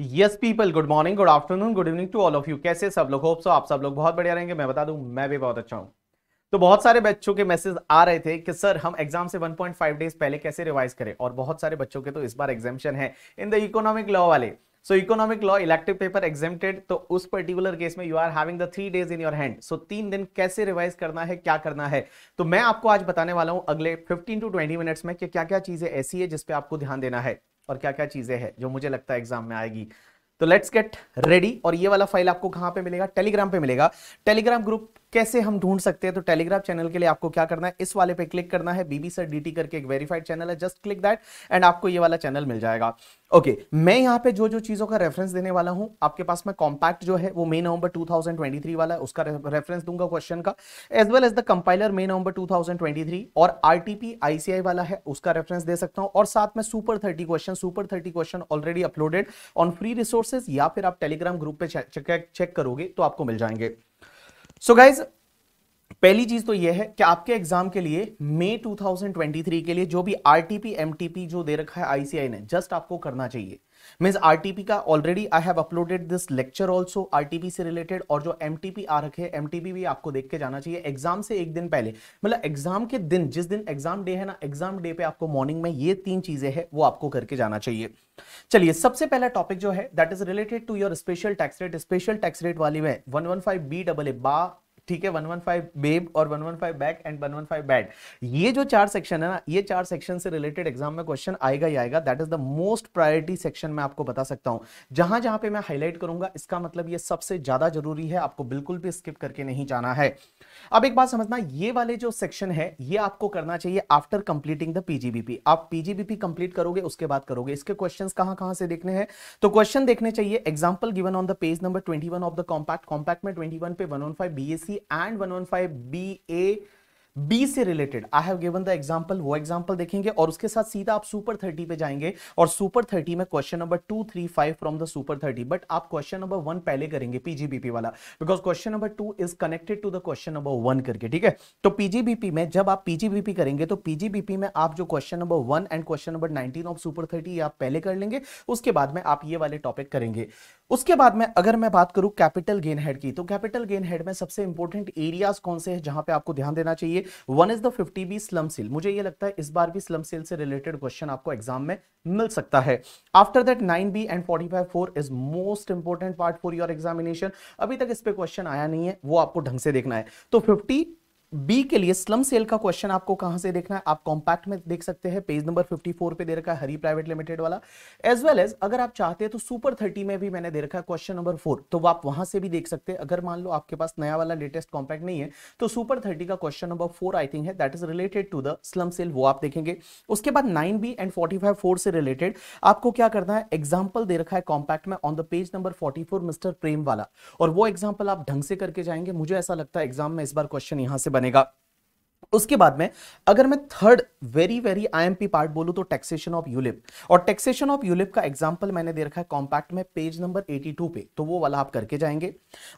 Yes people good morning good afternoon good evening to all of you कैसे सब लोग hope so आप सब लोग बहुत बढ़िया रहेंगे मैं बता दूं मैं भी बहुत अच्छा हूं तो बहुत सारे बच्चों के मैसेज आ रहे थे कि सर हम एग्जाम से 1.5 डेज पहले कैसे रिवाइज करें और बहुत सारे बच्चों के तो इस बार एग्जामेशन है इन द इकोनॉमिक लॉ वाले so economic law elective paper exempted तो उस पर्टिकुलर केस में you are having the three days in your hand so तीन दिन कैसे रिवाइज करना है क्या करना है तो मैं आपको आज बताने वाला हूं अगले 15 टू 20 मिनट्स में कि क्या क्या चीजें ऐसी है जिसपे आपको ध्यान देना है और क्या क्या चीज़ें हैं जो मुझे लगता है एग्जाम में आएगी तो लेट्स गेट रेडी और ये वाला फाइल आपको कहां पे मिलेगा टेलीग्राम पे मिलेगा टेलीग्राम ग्रुप कैसे हम ढूंढ सकते हैं तो टेलीग्राम चैनल के लिए आपको क्या करना है इस वाले पे क्लिक करना है बीबी सर डी करके एक वेरीफाइड चैनल है जस्ट क्लिक दैट एंड आपको ये वाला चैनल मिल जाएगा ओके okay, मैं यहाँ पे जो जो चीज़ों का रेफरेंस देने वाला हूँ आपके पास मैं कॉम्पैक्ट जो है वो मई नवंबर टू वाला है उसका रेफरेंस दूंगा क्वेश्चन का as well as the compiler May November two और आरटीपी आईसीआई वाला है उसका रेफरेंस दे सकता हूँ और साथ में super thirty question super thirty question already uploaded on free resources या फिर आप टेलीग्राम ग्रुप पे चेक करोगे तो आपको मिल जाएंगे सो गाइज पहली चीज तो यह है कि आपके एग्जाम के लिए मई 2023 के लिए जो भी आरटीपी एमटीपी जो दे रखा है आईसीआई ने जस्ट आपको करना चाहिए मीन्स आरटीपी का already I have uploaded this lecture also RTP से रिलेटेड और जो एमटीपी आ रखे एमटीपी भी आपको देख के जाना चाहिए एग्जाम से एक दिन पहले मतलब एग्जाम के दिन जिस दिन एग्जाम डे है ना एग्जाम डे पे आपको मॉर्निंग में ये तीन चीजें हैं वो आपको करके जाना चाहिए चलिए सबसे पहला टॉपिक जो है that is related to your special tax rate special tax rate वाली में one one five B double A बा ठीक है 115 बेब और 115 बैक एंड 115 बैड ये जो चार सेक्शन है ना ये चार सेक्शन से रिलेटेड एग्जाम में क्वेश्चन आएगा ही आएगा that is the most priority section मैं आपको बता सकता हूं जहां जहां पे मैं हाईलाइट करूंगा इसका मतलब ये सबसे ज्यादा जरूरी है आपको बिल्कुल भी स्किप करके नहीं जाना है अब एक बात समझना ये वाले जो सेक्शन है ये आपको करना चाहिए आफ्टर कंप्लीटिंग द पीजीबीपी आप पीजीबीपी कंप्लीट करोगे उसके बाद करोगे इसके क्वेश्चंस कहां कहां से देखने हैं तो क्वेश्चन देखने चाहिए example given on the page number 21 of the compact compact में 21 पे 115 BSC C and 115 B A B से related I have given the example वो एग्जांपल देखेंगे और उसके साथ सीधा आप सुपर थर्टी पे जाएंगे और सुपर थर्टी में question number two three five from the super thirty but आप क्वेश्चन नंबर वन पहले करेंगे पीजीबीपी वाला because question number two is connected to the question number one करके ठीक है तो पीजीबीपी में जब आप पीजीबीपी करेंगे तो पीजीबीपी में आप जो question number one and question number nineteen of super thirty आप पहले कर लेंगे उसके बाद में आप ये वाले टॉपिक करेंगे उसके बाद में अगर मैं बात करूं कैपिटल गेन हेड की तो कैपिटल गेन हेड में सबसे इंपॉर्टेंट एरियाज कौन से हैं जहां पे आपको ध्यान देना चाहिए one is the fifty B slum sale मुझे ये लगता है इस बार भी स्लम सेल से रिलेटेड क्वेश्चन आपको एग्जाम में मिल सकता है after that nine B and forty five four is most important part for your examination अभी तक इस पर क्वेश्चन आया नहीं है वो आपको ढंग से देखना है तो 50 बी के लिए स्लम सेल का क्वेश्चन आपको कहां से देखना है आप कॉम्पैक्ट में देख सकते हैं पेज नंबर 54 पे दे रखा है हरी प्राइवेट लिमिटेड वाला एज वेल एज अगर आप चाहते हैं तो सुपर 30 में भी मैंने दे रखा है क्वेश्चन नंबर फोर तो आप वहां से भी देख सकते हैं अगर मान लो आपके पास नया वाला लेटेस्ट कॉम्पैक्ट नहीं है तो सुपर थर्टी का question number four I think है that is related to the slum sale वो आप देखेंगे उसके बाद nine B and forty five four से रिलेटेड आपको क्या करना है एग्जाम्पल दे रखा है कॉम्पैक्ट में on the page number forty mister Prem वाला और वो एग्जाम्पल आप ढंग से करके जाएंगे मुझे ऐसा लगता है एग्जाम में इस बार क्वेश्चन यहां से बने बनेगा उसके बाद में अगर मैं third very very IMP part बोलूं तो टैक्सेशन ऑफ यूलिप और टैक्सेशन ऑफ यूलिप का एग्जांपल मैंने दे रखा है कॉम्पैक्ट में पेज नंबर 82 पे तो वो वाला आप करके जाएंगे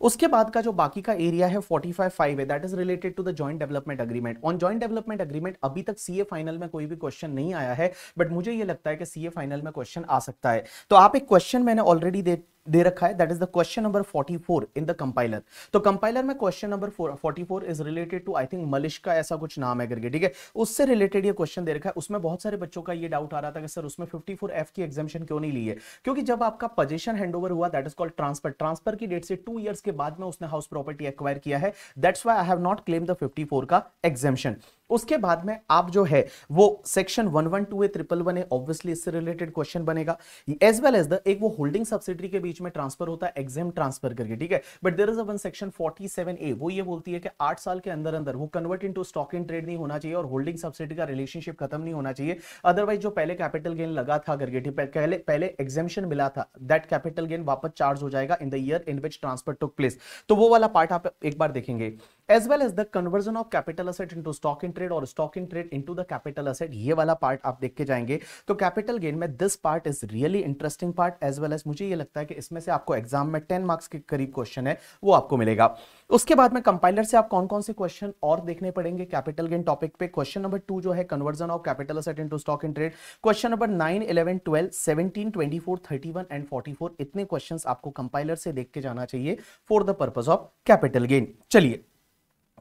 उसके बाद का जो बाकी का एरिया है 45 5 है that is related to the joint development agreement on joint development agreement अभी तक सीए फाइनल में कोई भी क्वेश्चन नहीं आया है बट मुझे ये लगता है कि सीए फाइनल में क्वेश्चन आ सकता है तो आप एक क्वेश्चन मैंने ऑलरेडी दे दे रखा है that is the question number 44 in the compiler तो कंपाइलर में question number 44 is related to I think मलिश का ऐसा कुछ नाम है करके ठीक है उससे रिलेटेड ये क्वेश्चन दे रखा है उसमें बहुत सारे बच्चों का ये डाउट आ रहा था कि सर उसमें 54 एफ की एग्जामेशन क्यों नहीं ली है क्योंकि जब आपका पोजीशन हैंडओवर हुआ that is called transfer transfer की डेट से टू ईयर्स के बाद में उसने हाउस प्रॉपर्टी एक्वायर किया है that's why I have not claim the 54 का एग्जामेशन उसके बाद में आप जो है वो section one one two A triple one A obviously इससे रिलेटेड क्वेश्चन बनेगा एज वेल एज द एक वो होल्डिंग सब्सिडी के बीच बीच में ट्रांसफर होता है एग्जाम ट्रांसफर करके ठीक है but there is an section forty seven A वो ये बोलती है कि आठ साल के अंदर अंदर वो convert into stock in trade नहीं होना चाहिए और होल्डिंग सब्सिडी का रिलेशनशिप खत्म नहीं होना चाहिए अदरवाइज जो पहले कैपिटल गेन लगा था करके पहले पहले एग्जामेशन मिला था दैट कैपिटल गेन वापस चार्ज हो जाएगा in the year in which transfer took place तो वो वाला पार्ट आप एक बार देखेंगे as well as the conversion of capital asset into stock in trade और stock in trade into the capital asset ये वाला पार्ट आप देख के जाएंगे तो कैपिटल गेन में this part is really interesting part as well as मुझे ये लगता है कि इसमें से आपको एग्जाम में टेन मार्क्स के करीब क्वेश्चन है वो आपको मिलेगा उसके बाद में कंपाइलर से आप कौन कौन से क्वेश्चन और देखने पड़ेंगे कैपिटल गेन टॉपिक पे क्वेश्चन नंबर टू जो है conversion of capital asset into stock in trade question number nine eleven twelve seventeen twenty four thirty one and forty four इतने क्वेश्चन आपको कंपाइलर से देख के जाना चाहिए for the purpose of capital gain चलिए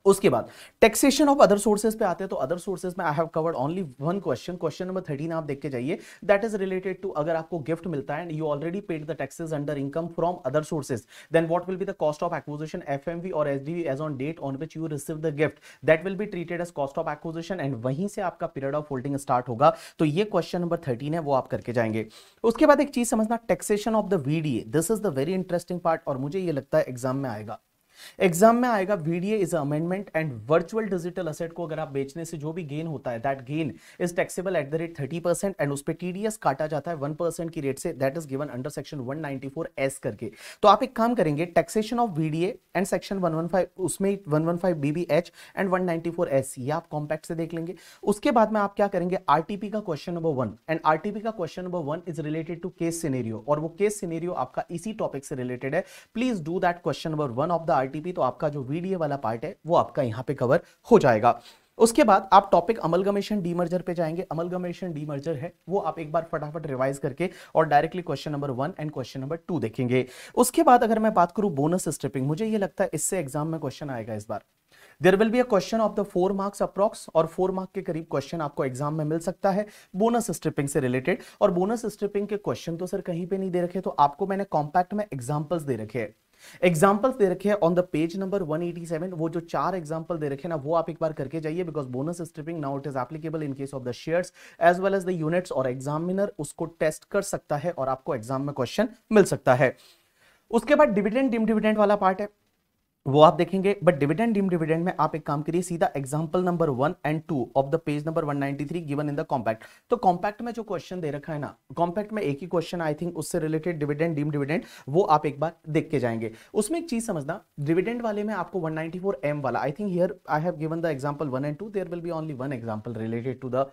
उसके बाद टैक्सेशन ऑफ अदर सोर्सेज पे आते हैं तो अदर सोर्सेज में I have covered only one question question number thirteen आप देख के जाइए दैट इज रिलेटेड टू अगर आपको गिफ्ट मिलता है you already paid the taxes under income from other sources then what will be the cost of acquisition F M V और S D as on date on which you receive the gift that will be treated as cost of acquisition and वहीं से आपका period of holding start होगा तो ये question number thirteen है वो आप करके जाएंगे उसके बाद एक चीज समझना taxation of the VDA this is the very interesting part और मुझे ये लगता है एग्जाम में आएगा एग्जाम में आएगा VDA is amendment and virtual digital asset को अगर आप बेचने से जो भी गेन होता है that gain is taxable at the rate thirty percent and उस पर टीडीएस काटा जाता है वन परसेंट की रेट से that is given under section one ninety four S करके तो आप एक काम करेंगे taxation of VDA and section one one five उसमें one one five B B H and one ninety four S ये आप कॉम्पैक्ट से देख लेंगे उसके बाद में आप क्या करेंगे आरटीपी का question number one and RTP का question number one is related to case scenario और वो केस सिनेरियो आपका इसी टॉपिक से रिलेटेड है please do that question number one of the R RTP तो आपका जो वीडीए वाला पार्ट है वो आपका यहाँ पे कवर हो जाएगा उसके बाद आप टॉपिक अमलगमेशन डीमर्जर पे जाएंगे अमलगमेशन डीमर्जर है वो आप एक बार फटाफट रिवाइज करके और directly question number one and question number two देखेंगे उसके बाद अगर मैं बात करूं बोनस स्ट्रिपिंग मुझे ये लगता है इससे एग्जाम में क्वेश्चन आएगा इस बार there will be a question of the four marks approx और फोर मार्क के करीब क्वेश्चन आपको एग्जाम में मिल सकता है बोनस स्ट्रिपिंग से रिलेटेड और बोनस स्ट्रिपिंग के क्वेश्चन तो सर कहीं पे नहीं दे रखे तो आपको मैंने कॉम्पैक्ट में एग्जाम्पल्स दे रखे हैं एग्जाम्पल्स दे रखे हैं ऑन द पेज नंबर 187 वो जो चार एग्जाम्पल दे रखे ना वो आप एक बार करके जाइए because bonus stripping now it is applicable in case of the shares as well as the units और एग्जामिनर उसको टेस्ट कर सकता है और आपको एग्जाम में क्वेश्चन मिल सकता है उसके बाद डिविडेंड डिम डिविडेंड वाला पार्ट है वो आप देखेंगे बट डिविडेंड डीम डिविडेंड में आप एक काम करिए सीधा example number one and two of the page number 193 given in the compact तो कॉम्पैक्ट में जो क्वेश्चन दे रखा है ना कॉम्पैक्ट में एक ही क्वेश्चन आई थिंक उससे रिलेटेड डिविडेंड डीम डिविडेंड वो आप एक बार देख के जाएंगे उसमें एक चीज समझना डिविडेंड वाले में आपको 194 एम वाला I think here I have given the example one and two there will be only one example related to the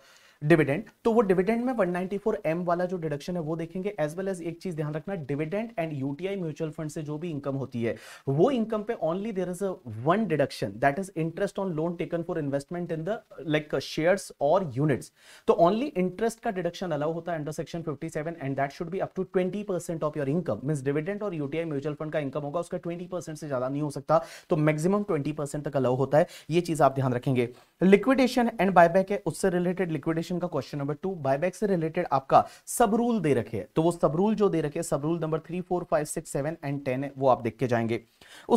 dividend तो वो डिविडेंड में 194 एम वाला जो डिडक्शन है वो देखेंगे एज वेल एज एक चीज ध्यान रखना dividend and UTI mutual fund से जो भी इनकम होती है वो इनकम पे only there is one deduction that is interest on loan taken for investment in the like shares और यूनिट्स तो ओनली इंटरेस्ट का डिडक्शन अलाउ होता है under section fifty and that should भी up to twenty percent of your income mean dividend और UTI mutual fund का income होगा उसका ट्वेंटी परसेंट से ज्यादा नहीं हो सकता तो मैक्सिमम ट्वेंटी परसेंट तक अलाउ होता है ये चीज आप ध्यान रखेंगे लिक्विडेशन एंड बैक है उससे रिलेटेड लिक्विडेशन क्वेश्चन का क्वेश्चन नंबर टू बायबैक से रिलेटेड आपका सब रूल दे रखे है तो वो सब रूल जो दे रखे है सब rule number three four five six seven and ten है वो आप देख के जाएंगे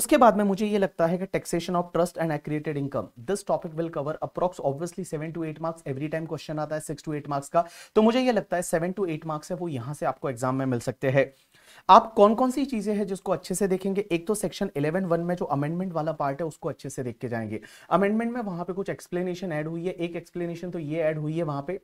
उसके बाद में मुझे ये लगता है कि taxation of trust and accreted income this topic will cover approx obviously seven to eight marks every time question आता है सिक्स टू एट मार्क्स का तो मुझे ये लगता है सेवन टू एट मार्क्स है वो यहां से आपको एग्जाम में मिल सकते हैं आप कौन कौन सी चीजें हैं जिसको अच्छे से देखेंगे एक तो सेक्शन इलेवन वन में जो अमेंडमेंट वाला पार्ट है उसको अच्छे से देख के जाएंगे अमेंडमेंट में वहां पे कुछ एक्सप्लेनेशन ऐड हुई है एक एक्सप्लेनेशन तो ये ऐड हुई है वहां पे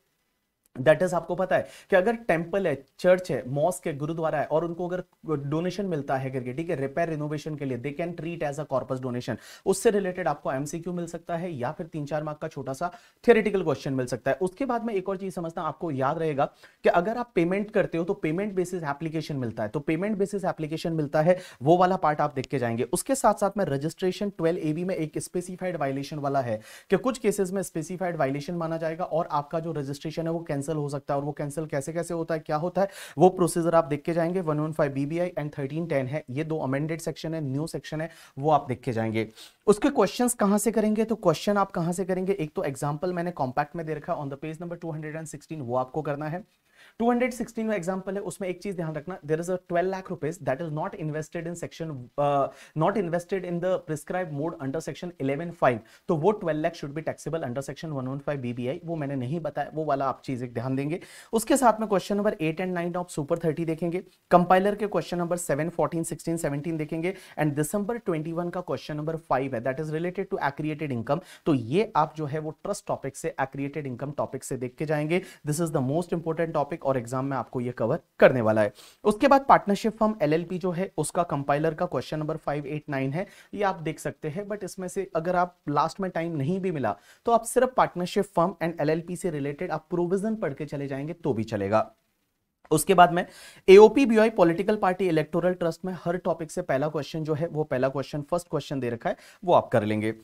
दैट इज आपको पता है कि अगर टेम्पल है चर्च है मॉस्क है गुरुद्वारा है और उनको अगर डोनेशन मिलता है करके ठीक है रिपेयर रिनोवेशन के लिए they can treat as a corpus donation उससे रिलेटेड आपको एमसीक्यू मिल सकता है या फिर तीन चार मार्क का छोटा सा थियोरिटिकल क्वेश्चन मिल सकता है उसके बाद में एक और चीज समझता आपको याद रहेगा कि अगर आप पेमेंट करते हो तो पेमेंट बेसिस एप्लीकेशन मिलता है तो पेमेंट बेसिस एप्लीकेशन मिलता है वो वाला पार्ट आप देख के जाएंगे उसके साथ साथ में रजिस्ट्रेशन ट्वेल्व एबी में एक स्पेसिफाइड वायलेशन वाला है कि कुछ केसेस में स्पेसिफाइड वायलेशन माना जाएगा और आपका जो रजिस्ट्रेशन है वो कैंसिल कैंसिल हो सकता है और वो कैंसिल कैसे कैसे होता है क्या होता है वो प्रोसीजर आप देख के जाएंगे one one five BBI and thirteen ten है ये दो अमेंडेड सेक्शन है न्यू सेक्शन है वो आप देख के जाएंगे उसके क्वेश्चन कहाँ से करेंगे तो क्वेश्चन आप कहाँ से करेंगे एक तो एग्जाम्पल मैंने कॉम्पैक्ट में दे रखा on the page number two वो आपको करना है 216 में एग्जांपल है उसमें एक चीज ध्यान रखना there is a twelve lakh rupees that is not invested in section not invested in the prescribe mode under section eleven five तो वो twelve lakh should be taxable under section 115 BBI वो मैंने नहीं बताया वो वाला आप चीज एक ध्यान देंगे उसके साथ में question number eight and nine of super thirty देखेंगे कंपाइलर के question number seven fourteen sixteen 17 देखेंगे एंड दिसंबर 21 का क्वेश्चन नंबर फाइव है that is related to accreted income तो ये आप जो है वो ट्रस्ट टॉपिक से एक्रिएटेड इनकम टॉपिक से देख के जाएंगे this is the most important topic topic और एग्जाम में आपको यह कवर करने वाला है उसके बाद पार्टनरशिप फॉर्म एलएलपी जो है उसका कंपाइलर का क्वेश्चन नंबर 589 है ये आप देख सकते हैं बट इसमें से अगर आप लास्ट में टाइम नहीं भी मिला तो आप सिर्फ पार्टनरशिप फॉर्म एंड एल से रिलेटेड आप प्रोविजन पढ़ के चले जाएंगे तो भी चलेगा उसके बाद में AOP BI political party electoral trust में हर टॉपिक से पहला क्वेश्चन जो है वो पहला क्वेश्चन फर्स्ट क्वेश्चन दे रखा है वो आप कर लेंगे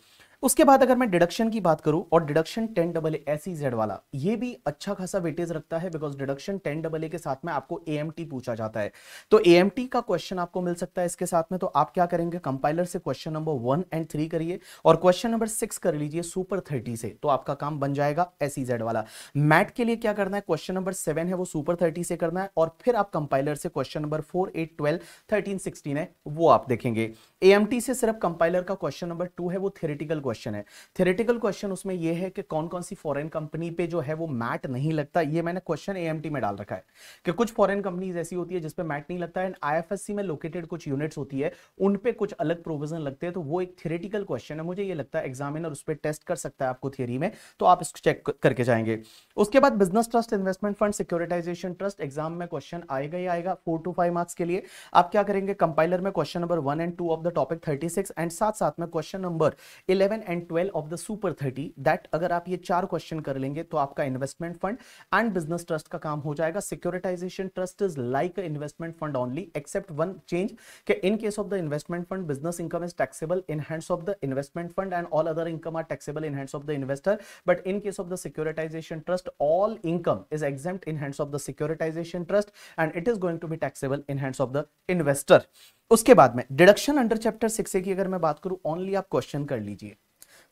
उसके बाद अगर मैं डिडक्शन की बात करूं और deduction ten double S E Z वाला ये भी अच्छा खासा वेटेज रखता है because deduction ten double A के साथ में आपको ए पूछा जाता है तो ए का क्वेश्चन आपको मिल सकता है इसके साथ में तो आप क्या करेंगे कंपाइलर से question number one and three करिए और क्वेश्चन नंबर सिक्स कर लीजिए सुपर थर्टी से तो आपका काम बन जाएगा एस ई जेड वाला मैट के लिए क्या करना है क्वेश्चन नंबर सेवन है वो सुपर थर्टी से करना है और फिर आप कंपाइलर से question number four eight twelve thirteen sixteen है वो आप देखेंगे ए से सिर्फ कंपाइलर का क्वेश्चन नंबर टू है वो थेरेटिकल क्वेश्चन है थेरेटिकल क्वेश्चन उसमें यह है कि कौन कौन सी फॉरेन कंपनी पे जो है वो मैट नहीं लगता ये मैंने क्वेश्चन ए में डाल रखा है कि कुछ फॉरेन कंपनीज ऐसी होती है जिसपे मैट नहीं लगता है एंड आईएफएससी में लोकेटेड कुछ यूनिट्स होती है उन पे कुछ अलग प्रोविजन लगते हैं तो वो एक थेरेटिकल क्वेश्चन है मुझे ये लगता है एग्जामिनर उस पर टेस्ट कर सकता है आपको थियरी में तो आप इसको चेक करके जाएंगे उसके बाद business trust investment fund securitization trust exam में क्वेश्चन आएगा ही आएगा फोर टू फाइव मार्क्स के लिए आप क्या करेंगे कंपाइलर में question number one and two of the topic thirty six and साथ साथ में question number eleven 11 and 12 of the super 30 that अगर आप ये चार क्वेश्चन कर लेंगे तो आपका investment fund and business trust का काम हो जाएगा securitization trust is like investment fund only except one change के in case of the investment fund business income is taxable in hands of the investment fund and all other income are taxable in hands of the investor but in case of the securitization trust all income is exempt in hands of the securitization trust and it is going to be taxable in hands of the investor उसके बाद में deduction under chapter six की अगर मैं बात करूं only आप question कर लीजिए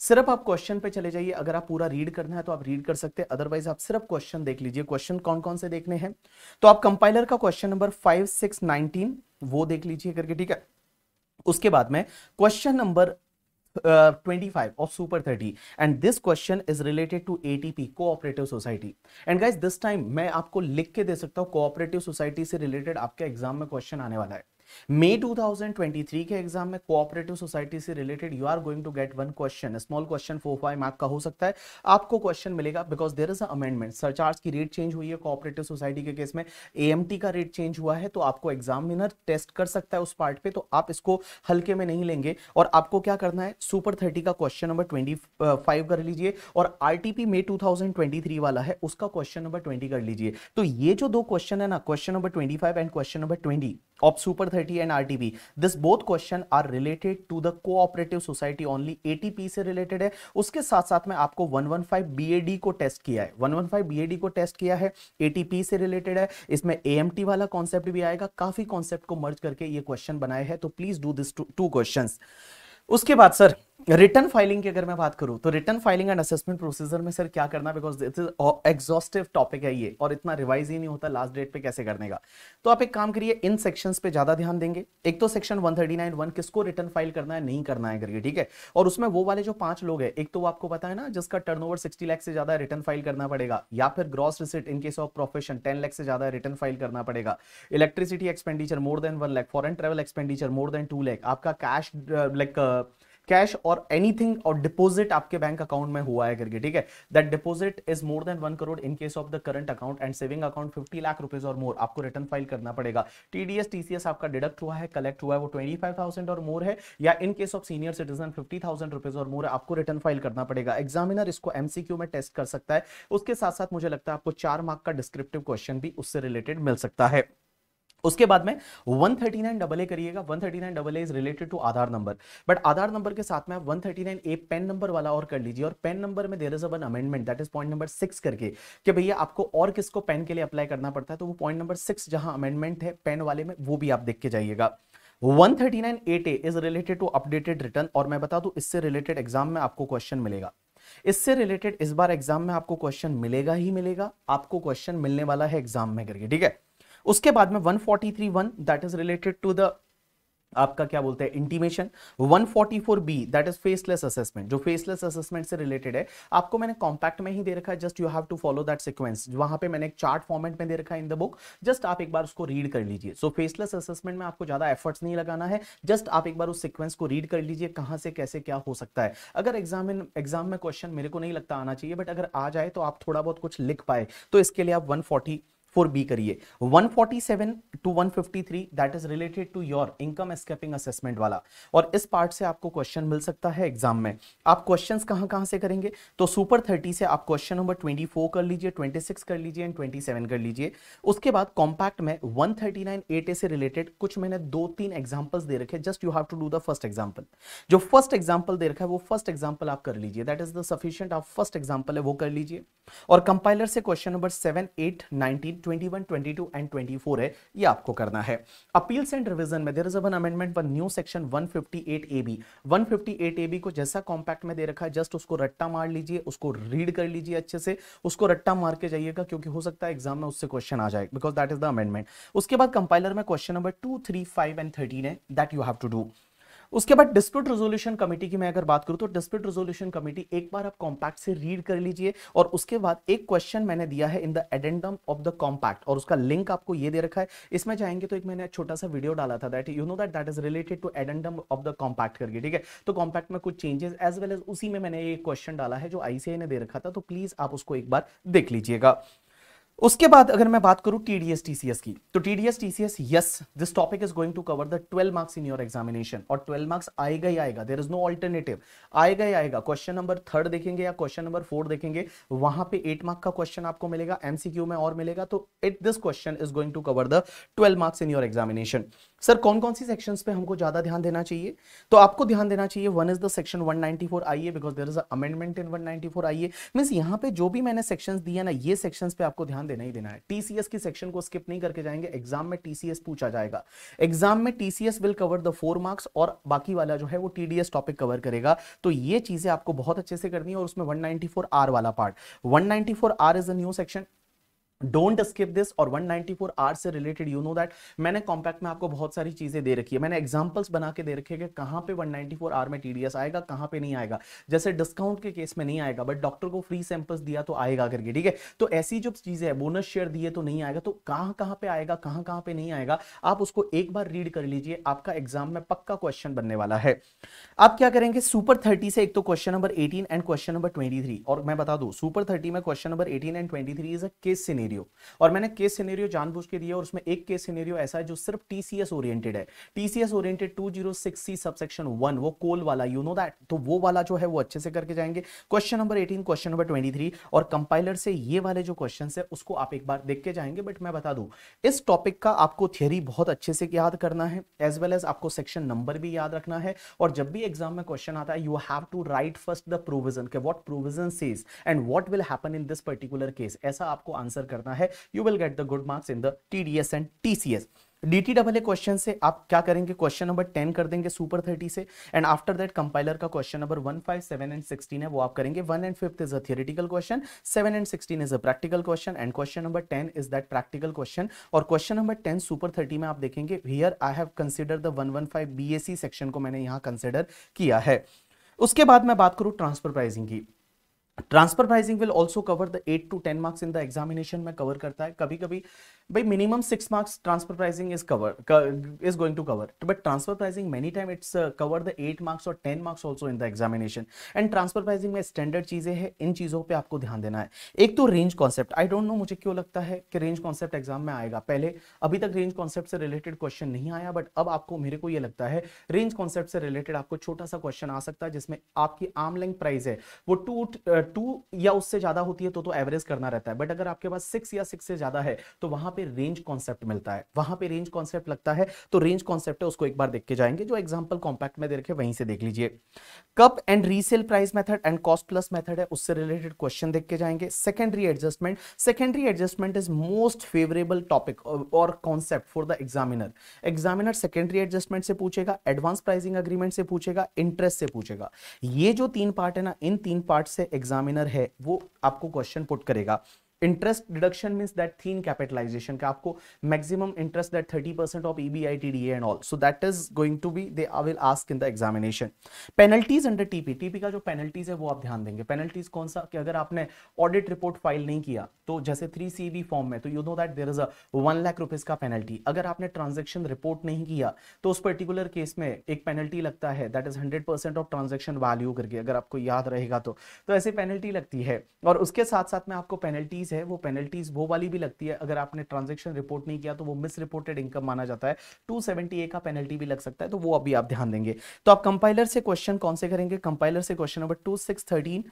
सिर्फ आप क्वेश्चन पे चले जाइए अगर आप पूरा रीड करना है तो आप रीड कर सकते हैं अदरवाइज आप सिर्फ क्वेश्चन देख लीजिए क्वेश्चन कौन कौन से देखने हैं तो आप कंपाइलर का question number five six nineteen वो देख लीजिए करके ठीक है उसके बाद में question number 25 and this question is related to is related to atp cooperative society and guys मैं आपको लिख के दे सकता हूँ कोऑपरेटिव सोसाइटी से रिलेटेड आपके एग्जाम में क्वेश्चन आने वाला है मई 2023 के एग्जाम में कोऑपरेटिव सोसाइटी से related you are going to get one question small question four five mark का हो सकता है आपको क्वेश्चन मिलेगा because there is amendment surcharge की रेट चेंज हुई है कोऑपरेटिव सोसाइटी के केस में एएमटी का रेट चेंज हुआ है तो आपको एग्जामिनर टेस्ट कर सकता है उस पार्ट पे तो आप इसको हल्के में नहीं लेंगे और आपको क्या करना है सुपर थर्टी का क्वेश्चन नंबर ट्वेंटी कर लीजिए और आरटीपी मे 2023 वाला है उसका क्वेश्चन नंबर ट्वेंटी कर लीजिए तो ये जो दो क्वेश्चन है ना question number twenty and question number twenty of Super 30 and RTP. This both question are related to the cooperative society only ATP से related है उसके साथ साथ में आपको 115 BAD को टेस्ट किया है 115 BAD को टेस्ट किया है ATP से रिलेटेड है इसमें AMT वाला कॉन्सेप्ट भी आएगा काफी कॉन्सेप्ट को मर्ज करके ये क्वेश्चन बनाए हैं तो please do this two questions उसके बाद सर रिटर्न फाइलिंग की अगर मैं बात करूं तो return filing and assessment procedure में सर क्या करना because this is exhaustive topic है ये और इतना रिवाइज ही नहीं होता लास्ट डेट पे कैसे करने का तो आप एक काम करिए इन सेक्शंस पे ज्यादा ध्यान देंगे एक तो सेक्शन 139 वन किसको रिटर्न फाइल करना है नहीं करना है करिए ठीक है और उसमें वो वाले जो पांच लोग है एक तो वो आपको पता है ना जिसका टर्न ओवर लाख से ज्यादा रिटर्न फाइल करना पड़ेगा या फिर gross receipt in case of profession ten lakh से ज्यादा रिटर्न फाइल करना पड़ेगा electricity expenditure more than one lakh foreign travel expenditure more than two lakh आपका cash like cash or anything or deposit आपके बैंक अकाउंट में हुआ है करके ठीक है that deposit is more than one crore in case of the current account and saving account fifty lakh rupees or more आपको return file करना पड़ेगा टीडीएस टीसीएस आपका डिडक्ट हुआ है कलेक्ट हुआ है वो ट्वेंटी फाइव थाउजेंड और मोर है या in case of senior citizen fifty thousand rupees or more है आपको रिटर्न फाइल करना पड़ेगा एग्जामिनर इसको एमसीक्यू में टेस्ट कर सकता है उसके साथ साथ मुझे लगता है आपको चार मार्क का डिस्क्रिप्टिव क्वेश्चन भी उससे रिलेटेड मिल सकता है उसके बाद में one thirty nine double A करिएगा one thirty nine double A is related to Aadhaar number but Aadhaar number के साथ में आप one thirty nine A PAN number वाला और कर लीजिए और पेन नंबर में there is an amendment that is point number six करके कि भैया आपको और किसको पेन के लिए अप्लाई करना पड़ता है तो वो पॉइंट नंबर सिक्स जहां अमेंडमेंट है पेन वाले में वो भी आप देख के जाइएगा 139 A is related to updated return और मैं बता दूं इससे रिलेटेड एग्जाम में आपको क्वेश्चन मिलेगा इससे रिलेटेड इस बार एग्जाम में आपको क्वेश्चन मिलेगा ही मिलेगा आपको क्वेश्चन मिलने वाला है एग्जाम में करके ठीक है उसके बाद में 143 one that is related to the आपका क्या बोलते हैं intimation 144 B that is faceless assessment जो फेसलेस असेसमेंट से रिलेटेड है आपको मैंने कॉम्पैक्ट में ही दे रखा है just you have to follow that sequence वहां पे मैंने एक चार्ट फॉर्मेट में दे रखा है इन द बुक जस्ट आप एक बार उसको रीड कर लीजिए सो फेसलेस असेसमेंट में आपको ज्यादा एफर्ट्स नहीं लगाना है जस्ट आप एक बार उस सिक्वेंस को रीड कर लीजिए कहां से कैसे क्या हो सकता है अगर एग्जाम एग्जाम में क्वेश्चन मेरे को नहीं लगता आना चाहिए बट अगर आ जाए तो आप थोड़ा बहुत कुछ लिख पाए तो इसके लिए आप वन for बी करिए 147 to 153 that is related to your income escaping assessment वाला और इस पार्ट से आपको क्वेश्चन मिल सकता है एग्जाम में आप क्वेश्चंस कहां कहां से करेंगे तो सुपर 30 से आप क्वेश्चन नंबर 24 कर लीजिए 26 कर लीजिए एंड 27 कर लीजिए उसके बाद कॉम्पैक्ट में 139 8A से रिलेटेड कुछ मैंने दो तीन एग्जाम्पल्स दे रखे just you have to do the first example जो फर्स्ट एग्जाम्पल दे रखा है वो फर्स्ट एग्जाम्पल आप कर लीजिए दैट इज द सफिशियंट आप फर्स्ट एग्जाम्पल है वो कर लीजिए और कंपाइलर से question number seven eight nineteen twenty one twenty two and twenty four है ये आपको करना है अपील्स एंड रिविजन में देर इज अवन अमेंडमेंट पर new section one fifty eight A B one fifty eight A B को जैसा compact में दे रखा है जस्ट उसको रट्टा मार लीजिए उसको रीड कर लीजिए अच्छे से उसको रट्टा मार के जाइएगा क्योंकि हो सकता है एग्जाम में उससे क्वेश्चन आ जाए because that is the amendment उसके बाद कंपाइलर में question number two three five and thirteen है that you have to do उसके बाद डिस्प्यूट रेजोल्यूशन कमेटी की मैं अगर बात करूं तो डिस्प्यूट रेजोल्यूशन कमेटी एक बार आप कॉम्पैक्ट से रीड कर लीजिए और उसके बाद एक क्वेश्चन मैंने दिया है in the addendum of the compact और उसका लिंक आपको ये दे रखा है इसमें जाएंगे तो एक मैंने छोटा सा वीडियो डाला था that you know that that is related to addendum of the compact करके ठीक है तो कॉम्पैक्ट में कुछ चेंजेस एज वेल एज उसी में मैंने एक क्वेश्चन डाला है जो आईसीआई ने दे रखा था तो प्लीज आप उसको एक बार देख लीजिएगा उसके बाद अगर मैं बात करूं टीडीएस टीसीएस की तो TDS TCS yes this topic is going to cover the 12 marks in your examination और 12 मार्क्स आएगा ही आएगा देर इज नो ऑल्टरनेटिव आएगा ही आएगा क्वेश्चन नंबर थर्ड देखेंगे या क्वेश्चन नंबर फोर देखेंगे वहां पे एट मार्क का क्वेश्चन आपको मिलेगा एमसीक्यू में और मिलेगा तो it this question is going to cover the twelve marks in your examination sir कौन कौन सी सेक्शन पे हमको ज्यादा ध्यान देना चाहिए तो आपको ध्यान देना चाहिए one is the section one IA because there is amendment in one IA mean यहां पे जो भी मैंने सेक्शन दिए ना ये सेक्शन पे आपको ध्यान ध्यान देना ही देना है टीसीएस की सेक्शन को स्किप नहीं करके जाएंगे एग्जाम में टीसीएस पूछा जाएगा एग्जाम में TCS will cover the four marks और बाकी वाला जो है वो टीडीएस टॉपिक कवर करेगा तो ये चीजें आपको बहुत अच्छे से करनी है और उसमें वन आर वाला part one R is a new section don't skip this और 194 आर से रिलेटेड यू नो दैट मैंने कॉम्पैक्ट में आपको बहुत सारी चीजें दे रखी है मैंने एग्जाम्पल्स बना के दे रखे कि कहाँ पे 194 आर में टीडीएस आएगा कहाँ पे नहीं आएगा जैसे डिस्काउंट के केस में नहीं आएगा बट डॉक्टर को फ्री सैंपल्स दिया तो आएगा करके ठीक है तो ऐसी जो चीजें हैं बोनस शेयर दिए तो नहीं आएगा तो कहाँ कहाँ पे आएगा कहाँ कहाँ पे नहीं आएगा आप उसको एक बार रीड कर लीजिए आपका एग्जाम में पक्का क्वेश्चन बनने वाला है आप क्या करेंगे सुपर थर्टी से एक तो question number eighteen and question number twenty और मैं बता दू सुपर थर्टी में question number eighteen and twenty is a case senior scenario और मैंने केस सिनेरियो जानबूझ के दिए और उसमें एक केस सिनेरियो ऐसा है जो सिर्फ टीसीएस ओरिएंटेड है टीसीएस ओरिएंटेड 206 सी सबसेक्शन 1 वो कोल वाला यू नो दैट तो वो वाला जो है वो अच्छे से करके जाएंगे क्वेश्चन नंबर 18 क्वेश्चन नंबर 23 और कंपाइलर से ये वाले जो क्वेश्चंस है उसको आप एक बार देख के जाएंगे बट मैं बता दूं इस टॉपिक का आपको थ्योरी बहुत अच्छे से याद करना है एज वेल एज आपको सेक्शन नंबर भी याद रखना है और जब भी एग्जाम में क्वेश्चन आता है you have to write first the provision के what provision says and what will happen in this particular case ऐसा आपको आंसर करना है you will get the good marks in the TDS and TCS DT double A question से आप क्या करेंगे question number ten कर देंगे सुपर थर्टी से एंड आफ्टर दैट कंपाइलर का question number one five seven and sixteen है वो आप करेंगे one and fifth is a theoretical question seven and sixteen is a practical question and question number ten is that practical question और question number ten super thirty में आप देखेंगे here I have consider the one one five B S C section को मैंने यहाँ consider किया है उसके बाद मैं बात करूँ ट्रांसफर प्राइजिंग की transfer pricing will also cover the eight to ten marks in the examination में कवर करता है कभी कभी भाई minimum six marks transfer pricing is cover is going to cover but transfer pricing many time it's cover the eight marks और ten marks also in the examination and transfer pricing में standard चीजें हैं इन चीजों पर आपको ध्यान देना है एक तो range concept I don't know मुझे क्यों लगता है कि रेंज कॉन्सेप्ट एग्जाम में आएगा पहले अभी तक रेंज कॉन्सेप्ट से रिलेटेड क्वेश्चन नहीं आया बट अब आपको मेरे को यह लगता है रेंज कॉन्सेप्ट से रिलेटेड आपको छोटा सा क्वेश्चन आ सकता है जिसमें आपकी लेंग प्राइस है वो टू टू या उससे ज्यादा होती है तो तो एवरेज करना रहता है बट अगर आपके पास सिक्स या सिक्स से ज्यादा है तो वहां पे रेंज कॉन्सेप्ट मिलता है वहां पे रेंज कॉन्सेप्ट लगता है तो रेंज कॉन्सेप्ट है उसको एक बार देख के जाएंगे जो एग्जाम्पल कॉम्पैक्ट में दे रखे वहीं से देख लीजिए CUP and resale price method and cost plus method है उससे रिलेटेड क्वेश्चन देख के जाएंगे secondary adjustment secondary adjustment is most favourable topic और concept for the examiner examiner secondary adjustment से पूछेगा एडवांस प्राइसिंग अग्रीमेंट से पूछेगा इंटरेस्ट से पूछेगा ये जो तीन पार्ट है ना इन तीन पार्ट से एग्जाम एग्जामिनर है वो आपको क्वेश्चन पुट करेगा interest deduction means that thin capitalization का आपको maximum interest that thirty percent of EBI and also that is going to be they will ask in the examination penalties under TP TP का जो penalties है वो आप ध्यान देंगे penalties कौन सा कि अगर आपने ऑडिट रिपोर्ट फाइल नहीं किया तो जैसे थ्री सी फॉर्म में तो you know that there is a one lakh rupees का पेनल्टी अगर आपने ट्रांजेक्शन रिपोर्ट नहीं किया तो उस पर्टिकुलर केस में एक पेनल्टी लगता है that is hundred percent of transaction value करके अगर आपको याद रहेगा तो, तो ऐसे पेनल्टी लगती है और उसके साथ साथ में आपको पेनल्टीज पेनल्टीज है वो पेनल्टीज वो वाली भी लगती है अगर आपने ट्रांजेक्शन रिपोर्ट नहीं किया तो वो मिस रिपोर्टेड इनकम माना जाता है टू का पेनल्टी भी लग सकता है तो वो अभी आप ध्यान देंगे तो आप कंपाइलर से क्वेश्चन कौन से करेंगे कंपाइलर से question number two six thirteen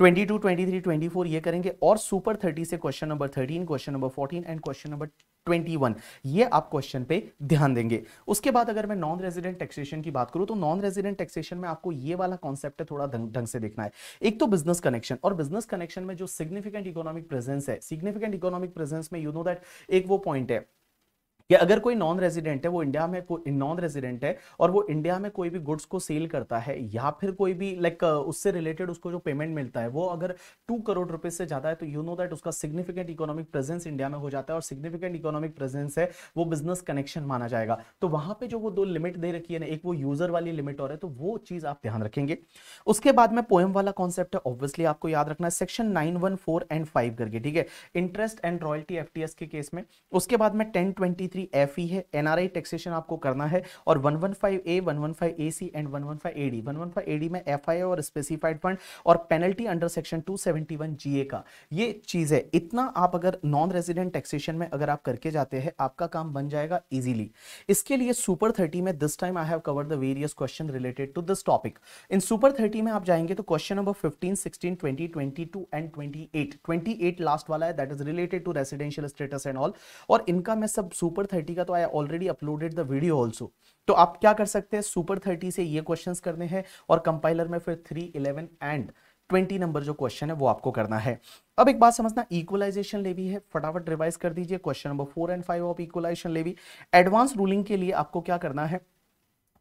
22, 23, 24 ये करेंगे और सुपर 30 से question number 13, question number 14 and question number 21 ये आप क्वेश्चन पे ध्यान देंगे उसके बाद अगर मैं नॉन रेजिडेंट टैक्सेशन की बात करूं तो नॉन रेजिडेंट टैक्सेशन में आपको ये वाला कॉन्सेप्ट है थोड़ा ढंग से देखना है एक तो बिजनेस कनेक्शन और बिजनेस कनेक्शन में जो सिग्निफिकेंट इकोनॉमिक प्रेजेंस है सिग्निफिकेंट इकोनॉमिक प्रेजेंस में यू नो दैट एक वो पॉइंट है कि अगर कोई नॉन रेजिडेंट है वो इंडिया में कोई नॉन रेजिडेंट है और वो इंडिया में कोई भी गुड्स को सेल करता है या फिर कोई भी लाइक like, उससे रिलेटेड उसको जो पेमेंट मिलता है वो अगर टू करोड़ रुपए से ज्यादा है तो यू नो दैट उसका सिग्निफिकेंट इकोनॉमिक प्रेजेंस इंडिया में हो जाता है और सिग्निफिकेंट इकोनॉमिक प्रेजेंस है वो बिजनेस कनेक्शन माना जाएगा तो वहां पर जो वो दो लिमिट दे रखी है ना एक वो यूजर वाली लिमिट और है तो वो चीज आप ध्यान रखेंगे उसके बाद में पोएम वाला कॉन्सेप्ट है ऑब्वियसली आपको याद रखना है section nine one four and five करके ठीक है इंटरेस्ट एंड रॉयल्टी एफ के केस में उसके बाद में टेन ट्वेंटी भी एफ ई है एनआरआई टैक्सेशन आपको करना है और one one five A one one five A C and one one one five A D one five A D में एफ आई और स्पेसिफाइड फंड और penalty under section two seventy one G ए का ये चीज है इतना आप अगर नॉन रेजिडेंट टैक्सेशन में अगर आप करके जाते हैं आपका काम बन जाएगा इजीली इसके लिए सुपर थर्टी में this time I have cover the various question related to this topic in super thirty में आप जाएंगे तो question number fifteen sixteen twenty twenty two and twenty eight twenty eight last वाला है that is related to residential status and all और इनका मैं सब सुपर सुपर थर्टी का तो I already uploaded the video also तो आप क्या कर सकते हैं सुपर थर्टी से ये क्वेश्चंस करने हैं और कंपाइलर में फिर three eleven and twenty number जो क्वेश्चन है वो आपको करना है अब एक बात समझना इक्वलाइजेशन ले भी है फटाफट रिवाइज कर दीजिए question number four and five of equalization ले भी एडवांस रूलिंग के लिए आपको क्या करना है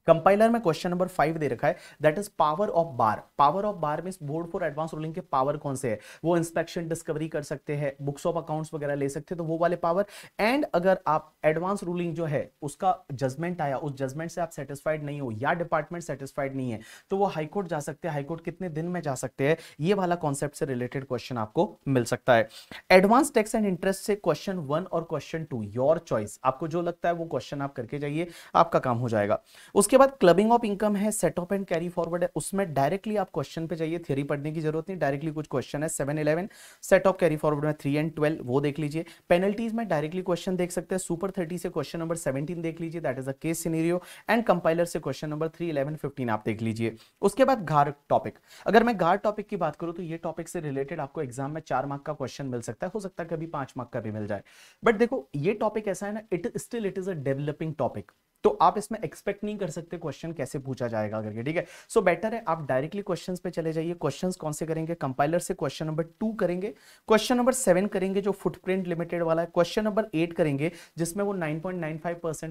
कंपाइलर में क्वेश्चन नंबर फाइव दे रखा है that is power of bar power of bar में बोर्ड फॉर एडवांस रूलिंग के पावर कौन से है वो इंस्पेक्शन डिस्कवरी कर सकते हैं बुक्स ऑफ अकाउंट्स वगैरह ले सकते हैं तो वो वाले पावर एंड अगर आप एडवांस रूलिंग जो है उसका जजमेंट आया उस जजमेंट से आप सेटिस्फाइड नहीं हो या डिपार्टमेंट सेटिस्फाइड नहीं है तो वो हाईकोर्ट जा सकते हैं हाईकोर्ट कितने दिन में जा सकते हैं ये वाला कॉन्सेप्ट से रिलेटेड क्वेश्चन आपको मिल सकता है एडवांस टैक्स एंड इंटरेस्ट से क्वेश्चन वन और क्वेश्चन टू योर चॉइस आपको जो लगता है वो क्वेश्चन आप करके जाइए आपका काम हो जाएगा उसके उसके बाद क्लबिंग ऑफ इनकम है set off and carry forward है उसमें डायरेक्टली आप क्वेश्चन पे जाइए थ्योरी पढ़ने की जरूरत नहीं डायरेक्टली कुछ क्वेश्चन है seven eleven set off carry forward में थ्री एंड ट्वेल्व वो देख लीजिए पेनल्टीज में डायरेक्टली क्वेश्चन देख सकते हैं सुपर थर्टी से क्वेश्चन नंबर सेवेंटीन देख लीजिए that is a case scenario and compiler से question number three eleven fifteen आप देख लीजिए उसके बाद घार टॉपिक अगर मैं घार टॉपिक की बात करूँ तो ये टॉपिक से रिलेटेड आपको एग्जाम में चार मार्क का क्वेश्चन मिल सकता है हो सकता है कभी पांच मार्क का भी मिल जाए बट देखो ये टॉपिक ऐसा है ना it still it is a developing topic तो आप इसमें एक्सपेक्ट नहीं कर सकते क्वेश्चन कैसे पूछा जाएगा करके ठीक है सो बेटर है आप डायरेक्टली क्वेश्चन पे चले जाइए क्वेश्चन कौन से करेंगे कंपाइलर से क्वेश्चन नंबर टू करेंगे क्वेश्चन नंबर सेवन करेंगे जो फुटप्रिंट लिमिटेड वाला है क्वेश्चन नंबर एट करेंगे जिसमें वो नाइन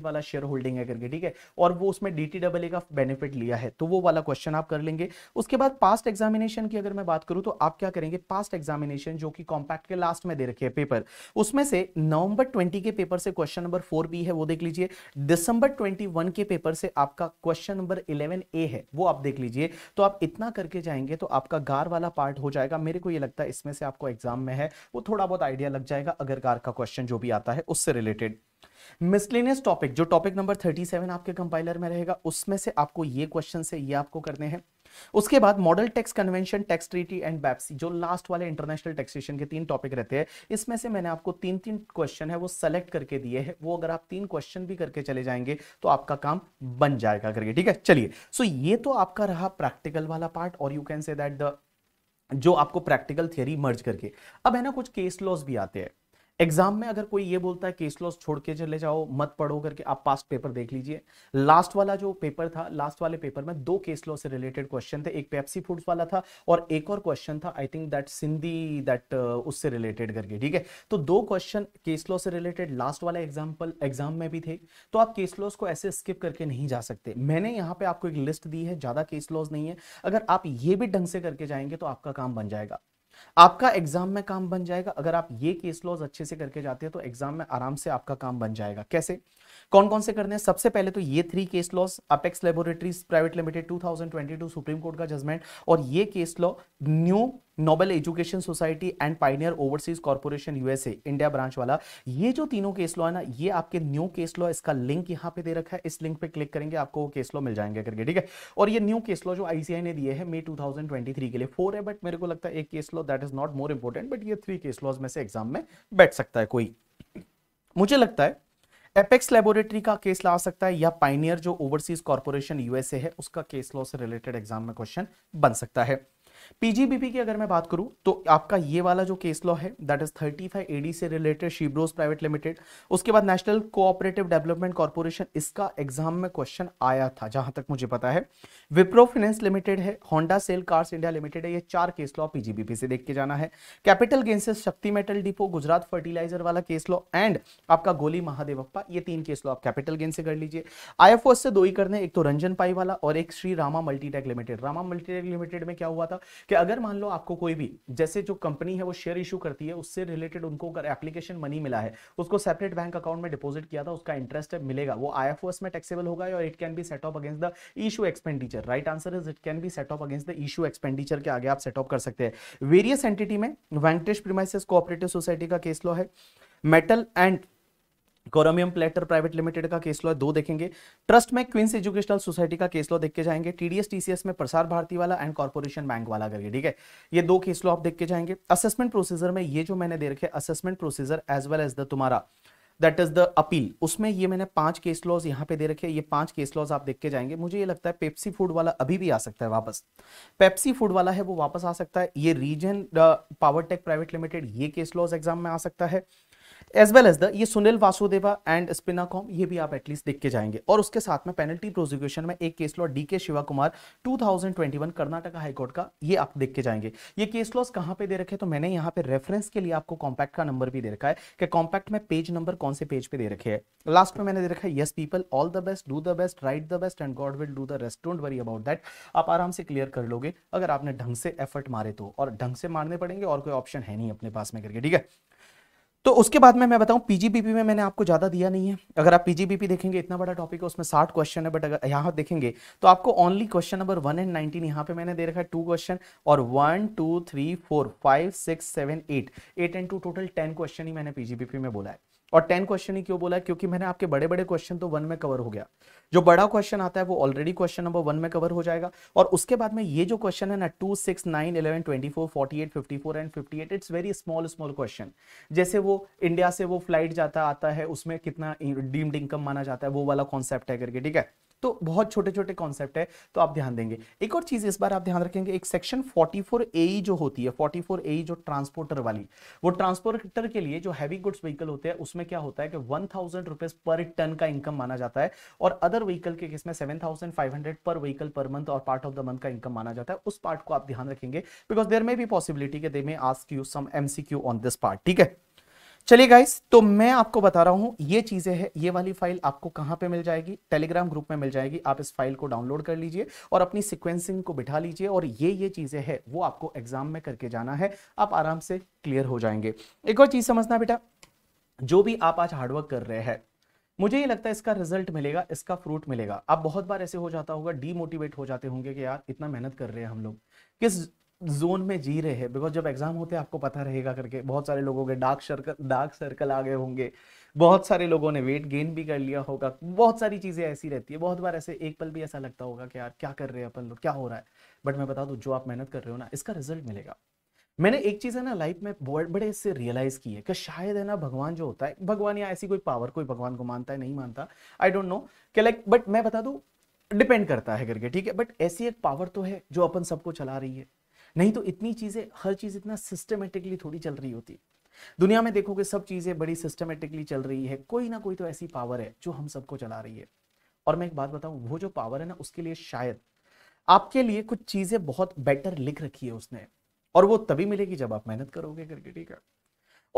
वाला शेयर होल्डिंग है करके ठीक है और वो उसमें डी का बेनिफिट लिया है तो वो वाला क्वेश्चन आप कर लेंगे उसके बाद पास्ट एग्जामिनेशन की अगर मैं बात करूं तो आप क्या करेंगे पास्ट एग्जामिनेशन जो कि कॉम्पैक्ट के लास्ट में दे रखे पेपर उसमें से नवंबर 20 के पेपर से क्वेश्चन नंबर फोर भी है वो देख लीजिए दिसंबर 2021 के पेपर से आपका क्वेश्चन नंबर 11 ए है वो आप देख लीजिए तो आप इतना करके जाएंगे तो आपका गार वाला पार्ट हो जाएगा मेरे को ये लगता है इसमें से आपको एग्जाम में है वो थोड़ा बहुत आइडिया लग जाएगा अगर गार का क्वेश्चन जो भी आता है उससे रिलेटेड मिसलेनियस टॉपिक जो टॉपिक नंबर 37 आपके कंपाइलर में रहेगा उसमें से आपको ये क्वेश्चन से ये आपको करने हैं उसके बाद model tax convention tax treaty and BEPS जो लास्ट वाले इंटरनेशनल टैक्सेशन के तीन टॉपिक रहते हैं इसमें से मैंने आपको तीन तीन क्वेश्चन है वो सेलेक्ट करके दिए हैं वो अगर आप तीन क्वेश्चन भी करके चले जाएंगे तो आपका काम बन जाएगा करके ठीक है चलिए सो so, ये तो आपका रहा प्रैक्टिकल वाला पार्ट और you can say that the जो आपको प्रैक्टिकल थियरी मर्ज करके अब है ना कुछ केस लॉस भी आते हैं एग्जाम में अगर कोई ये बोलता है केस लॉस छोड़ के चले जाओ मत पढ़ो करके आप पास्ट पेपर देख लीजिए लास्ट वाला जो पेपर था लास्ट वाले पेपर में दो केस लॉ से रिलेटेड क्वेश्चन थे एक पेप्सी फूड्स वाला था और एक और क्वेश्चन था आई थिंक दैट सिंधी दैट उससे रिलेटेड करके ठीक है तो दो क्वेश्चन केस लॉ से रिलेटेड लास्ट वाला एग्जाम्पल एग्जाम में भी थे तो आप केस लॉस को ऐसे स्किप करके नहीं जा सकते मैंने यहाँ पे आपको एक लिस्ट दी है ज्यादा केस लॉस नहीं है अगर आप ये भी ढंग से करके जाएंगे तो आपका काम बन जाएगा आपका एग्जाम में काम बन जाएगा अगर आप ये केस लॉज अच्छे से करके जाते हैं तो एग्जाम में आराम से आपका काम बन जाएगा कैसे कौन कौन से करने हैं सबसे पहले तो ये three case laws apex laboratories private limited 2022 supreme court का जजमेंट और ये case law new noble education society and pioneer overseas corporation USA India branch वाला ये जो तीनों केस लॉ है ना ये आपके न्यू केस लॉ इसका लिंक यहाँ पे दे रखा है इस लिंक पे क्लिक करेंगे आपको वो केस लॉ मिल जाएंगे करके ठीक है और ये न्यू केस लॉ जो आईसीआई ने दिए है मे 2023 के लिए फोर है बट मेरे को लगता है एक case law that is not more important but ये थ्री केस लॉज में से एग्जाम में बैठ सकता है कोई मुझे लगता है एपेक्स लेबोरेटरी का केस ला सकता है या पाइनियर जो ओवरसीज कॉर्पोरेशन यूएसए है उसका केस लॉ से रिलेटेड एग्जाम में क्वेश्चन बन सकता है पीजीबीपी की अगर मैं बात करूं तो आपका ये वाला जो केस लॉ है that is thirty five AD से रिलेटेड शिब्रोज प्राइवेट लिमिटेड उसके बाद नेशनल कोऑपरेटिव डेवलपमेंट कॉर्पोरेशन इसका एग्जाम में क्वेश्चन आया था जहां तक मुझे पता है विप्रो फाइनेंस लिमिटेड है Honda Siel cars India limited है ये चार केस लॉ पीजीबीपी से देख के जाना है capital gains Shakti metal depot Gujarat fertiliser वाला केस लॉ एंड आपका गोली महादेवप्पा ये तीन केस लॉ आप कैपिटल गेन से कर लीजिए आईएफओएस से दो ही करने एक तो रंजन पाई वाला और एक Shri Rama multitech limited Rama multitech limited में क्या हुआ था कि अगर मान लो आपको कोई भी जैसे जो कंपनी है वो शेयर इशू करती है उससे रिलेटेड उनको अगर एप्लीकेशन मनी मिला है उसको सेपरेट बैंक अकाउंट में डिपॉजिट किया था उसका इंटरेस्ट मिलेगा वो आई में टैक्सेबल होगा और it can be set off against the issue expenditure right answer is it can be set off against the issue expenditure के आगे आप सेट ऑफ कर सकते हैं वेरियस एंटिटी में वेंकटेश प्रीमाइसिस कोऑपरेटिव सोसाइटी का केस लॉ है मेटल एंड इकोनॉमियम प्लेटर प्राइवेट लिमिटेड का केस लॉ दो देखेंगे ट्रस्ट में क्वींस एजुकेशनल सोसाइटी का केस लॉ देख के जाएंगे टीडीएस टीसीएस में प्रसार भारती वाला एंड कॉर्पोरेशन बैंक वाला करके ठीक है ये दो केस लॉ आप देख के जाएंगे असेसमेंट प्रोसीजर में ये जो मैंने दे रखे assessment procedure as well as the तुम्हारा दैट इज द अपील उसमें ये मैंने पांच केस लॉज यहाँ पे दे रखे ये पांच केस लॉज आप देख के जाएंगे मुझे ये लगता है पेप्सी फूड वाला अभी भी आ सकता है वापस पेप्सी फूड वाला है वो वापस आ सकता है ये Regen power tech private limited ये केस लॉज एग्जाम में आ सकता है एज वेल एज द ये सुनील वासुदेवा एंड स्पिनाकॉम ये भी आप एटलीस्ट देख के जाएंगे और उसके साथ में पेनल्टी प्रोसिक्यूशन में एक case law D K Shiva Kumar one Karnataka high court का ये आप देख के जाएंगे ये केस लॉस कहाँ पे दे रखे तो मैंने यहाँ पे रेफरेंस के लिए आपको कॉम्पैक्ट का नंबर भी दे रखा है कि कॉम्पैक्ट में पेज नंबर कौन से पेज पे दे रखे है लास्ट में मैंने दे रखा है yes people all the best do the best write the best and God will do the rest don't worry about that आप आराम से क्लियर कर लोगे अगर आपने ढंग से एफर्ट मारे तो और ढंग से मारने पड़ेंगे और कोई ऑप्शन है नहीं अपने पास में करके ठीक है तो उसके बाद में मैं बताऊं पीजीबीपी में मैंने आपको ज्यादा दिया नहीं है अगर आप पीजीबीपी देखेंगे इतना बड़ा टॉपिक है उसमें साठ क्वेश्चन है बट अगर यहाँ देखेंगे तो आपको only question number one and nineteen यहाँ पे मैंने दे रखा है टू क्वेश्चन और one two three four five six seven eight eight and two total ten question ही मैंने पीजीबीपी में बोला है और टेन क्वेश्चन ही क्यों बोला है क्योंकि मैंने आपके बड़े बड़े क्वेश्चन तो वन में कवर हो गया जो बड़ा क्वेश्चन आता है वो ऑलरेडी क्वेश्चन नंबर वन में कवर हो जाएगा और उसके बाद में ये जो क्वेश्चन है ना two six nine eleven twenty four forty eight fifty four and fifty eight it's very small small question जैसे वो इंडिया से वो फ्लाइट जाता आता है उसमें कितना डीम्ड इनकम माना जाता है वो वाला कॉन्सेप्ट है करके ठीक है तो बहुत छोटे छोटे कॉन्सेप्ट है तो आप ध्यान देंगे एक और चीज़ इस बार आप ध्यान रखेंगे एक सेक्शन 44 ए जो होती है 44 ए जो ट्रांसपोर्टर वाली वो ट्रांसपोर्टर के लिए जो हैवी गुड्स व्हीकल होते हैं उसमें क्या होता है कि one thousand rupees per ton का इनकम माना जाता है और अदर व्हीकल के किसमें में seven thousand five hundred per vehicle per month और पार्ट ऑफ द मंथ का इनकम माना जाता है उस पार्ट को आप ध्यान रखेंगे बिकॉज देर में भी पॉसिबिलिटी के they may ask you some MCQ on this part ठीक है चलिए गाइस तो मैं आपको बता रहा हूं ये चीजें हैं ये वाली फाइल आपको कहां पे मिल जाएगी टेलीग्राम ग्रुप में मिल जाएगी आप इस फाइल को डाउनलोड कर लीजिए और अपनी सिक्वेंसिंग को बिठा लीजिए और ये ये चीजें हैं वो आपको एग्जाम में करके जाना है आप आराम से क्लियर हो जाएंगे एक और चीज समझना बेटा जो भी आप आज हार्डवर्क कर रहे हैं मुझे ये लगता है इसका रिजल्ट मिलेगा इसका फ्रूट मिलेगा आप बहुत बार ऐसे हो जाता होगा डीमोटिवेट हो जाते होंगे कि यार इतना मेहनत कर रहे हैं हम लोग किस जोन में जी रहे हैं बिकॉज जब एग्जाम होते हैं आपको पता रहेगा करके बहुत सारे लोगों के डार्क सर्कल डार्क सर्कल आ गए होंगे बहुत सारे लोगों ने वेट गेन भी कर लिया होगा बहुत सारी चीज़ें ऐसी रहती है बहुत बार ऐसे एक पल भी ऐसा लगता होगा कि यार क्या कर रहे हैं अपन लोग क्या हो रहा है बट मैं बता दूँ जो आप मेहनत कर रहे हो ना इसका रिजल्ट मिलेगा मैंने एक चीज़ है ना लाइफ में बहुत बड़े इससे रियलाइज़ की है कि शायद है ना भगवान जो होता है भगवान या ऐसी कोई पावर कोई भगवान को मानता है नहीं मानता आई डोंट नो कि लाइक बट मैं बता दू डिपेंड करता है करके ठीक है बट ऐसी एक पावर तो है जो अपन सबको चला रही है नहीं तो इतनी चीज़ें हर चीज़ इतना सिस्टमेटिकली थोड़ी चल रही होती दुनिया में देखोगे सब चीज़ें बड़ी सिस्टमेटिकली चल रही है कोई ना कोई तो ऐसी पावर है जो हम सबको चला रही है और मैं एक बात बताऊं वो जो पावर है ना उसके लिए शायद आपके लिए कुछ चीज़ें बहुत बेटर लिख रखी है उसने और वो तभी मिलेगी जब आप मेहनत करोगे करके ठीक है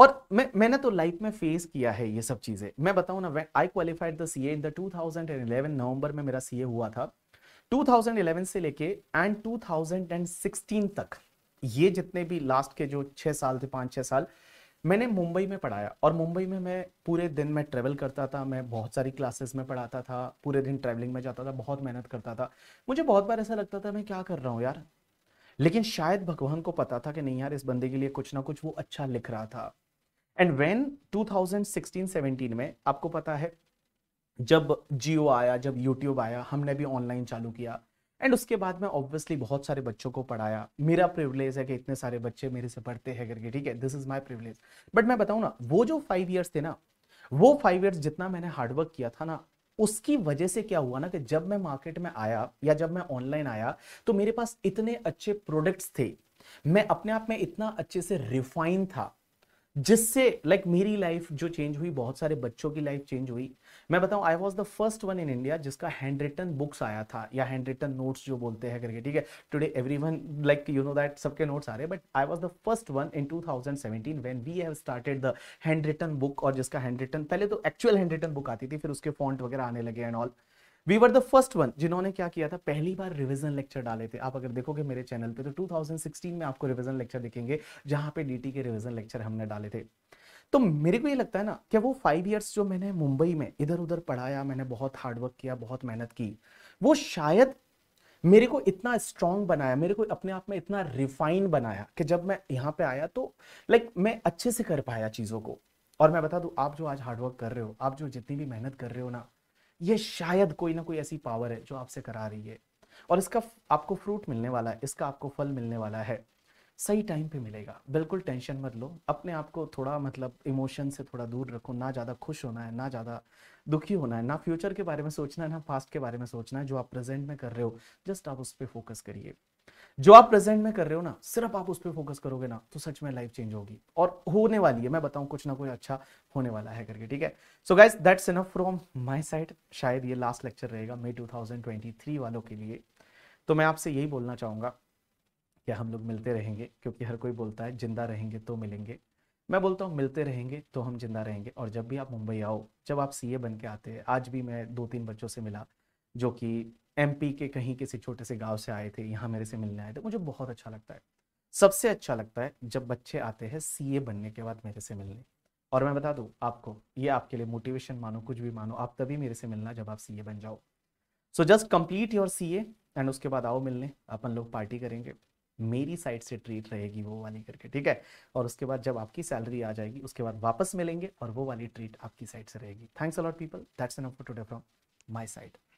और मैं मैंने तो लाइफ में फेस किया है ये सब चीज़ें मैं बताऊँ ना I qualified the C A in the 2011 नवंबर में मेरा सी ए हुआ था 2011 से लेके एंड 2016 तक ये जितने भी लास्ट के जो छः साल थे पाँच छः साल मैंने मुंबई में पढ़ाया और मुंबई में मैं पूरे दिन मैं ट्रैवल करता था मैं बहुत सारी क्लासेस में पढ़ाता था पूरे दिन ट्रैवलिंग में जाता था बहुत मेहनत करता था मुझे बहुत बार ऐसा लगता था मैं क्या कर रहा हूँ यार लेकिन शायद भगवान को पता था कि नहीं यार इस बंदे के लिए कुछ ना कुछ वो अच्छा लिख रहा था एंड वेन टू थाउजेंड में आपको पता है जब जियो आया जब यूट्यूब आया हमने भी ऑनलाइन चालू किया एंड उसके बाद मैं ऑब्वियसली बहुत सारे बच्चों को पढ़ाया मेरा प्रिवलेज है कि इतने सारे बच्चे मेरे से पढ़ते हैं करके ठीक है this is my privilege but मैं बताऊँ ना वो जो फाइव ईयर्स थे ना वो फाइव ईयर्स जितना मैंने हार्डवर्क किया था ना उसकी वजह से क्या हुआ ना कि जब मैं मार्केट में आया या जब मैं ऑनलाइन आया तो मेरे पास इतने अच्छे प्रोडक्ट्स थे मैं अपने आप में इतना अच्छे से रिफाइन था जिससे लाइक like, मेरी लाइफ जो चेंज हुई बहुत सारे बच्चों की लाइफ चेंज हुई मैं बताऊं I was the first one in India जिसका हैंड रिटन बुक्स आया था या हैंड रिटन नोट्स जो बोलते हैं करके ठीक है today everyone like you know that सबके नोट्स आ रहे but I was the first one in two thousand seventeen we have started the handwritten book और जिसका हैंड रिटन पहले तो एक्चुअल हैंड रिटन बुक आती थी फिर उसके फॉन्ट वगैरह आने लगे and all we were the first one जिन्होंने क्या किया था पहली बार रिविजन लेक्चर डाले थे आप अगर देखोगे मेरे चैनल पे तो 2016 में आपको रिविजन लेक्चर दिखेंगे जहां पे डीटी के रिविजन लेक्चर हमने डाले थे तो मेरे को ये लगता है ना कि वो फाइव ईयर्स जो मैंने मुंबई में इधर उधर पढ़ाया मैंने बहुत हार्डवर्क किया बहुत मेहनत की वो शायद मेरे को इतना स्ट्रांग बनाया मेरे को अपने आप में इतना रिफाइन बनाया कि जब मैं यहाँ पे आया तो लाइक मैं अच्छे से कर पाया चीज़ों को और मैं बता दूँ आप जो आज हार्डवर्क कर रहे हो आप जो जितनी भी मेहनत कर रहे हो ना ये शायद कोई ना कोई ऐसी पावर है जो आपसे करा रही है और इसका आपको फ्रूट मिलने वाला है इसका आपको फल मिलने वाला है सही टाइम पे मिलेगा बिल्कुल टेंशन मत लो अपने आप को थोड़ा मतलब इमोशन से थोड़ा दूर रखो ना ज़्यादा खुश होना है ना ज़्यादा दुखी होना है ना फ्यूचर के बारे में सोचना है ना पास्ट के बारे में सोचना है जो आप प्रेजेंट में कर रहे हो जस्ट आप उस पर फोकस करिए जो आप प्रेजेंट में कर रहे हो ना सिर्फ आप उस पर फोकस करोगे ना तो सच में लाइफ चेंज होगी और होने वाली है मैं बताऊं कुछ ना कुछ अच्छा होने वाला है करके ठीक है so guys that's enough from my side शायद ये लास्ट लेक्चर रहेगा मई 2023 वालों के लिए तो मैं आपसे यही बोलना चाहूंगा क्या हम लोग मिलते रहेंगे क्योंकि हर कोई बोलता है जिंदा रहेंगे तो मिलेंगे मैं बोलता हूँ मिलते रहेंगे तो हम जिंदा रहेंगे और जब भी आप मुंबई आओ जब आप सी बन के आते हैं आज भी मैं दो तीन बच्चों से मिला जो कि एम के कहीं किसी छोटे से गाँव से आए थे यहाँ मेरे से मिलने आए थे मुझे बहुत अच्छा लगता है सबसे अच्छा लगता है जब बच्चे आते हैं सी बनने के बाद मेरे से मिलने और मैं बता दूं आपको ये आपके लिए मोटिवेशन मानो कुछ भी मानो आप तभी मेरे से मिलना जब आप सी बन जाओ so just complete your C and उसके बाद आओ मिलने अपन लोग पार्टी करेंगे मेरी साइड से ट्रीट रहेगी वो वाली करके ठीक है और उसके बाद जब आपकी सैलरी आ जाएगी उसके बाद वापस मिलेंगे और वो वाली ट्रीट आपकी साइड से रहेगी thanks a lot people that's an for today from my side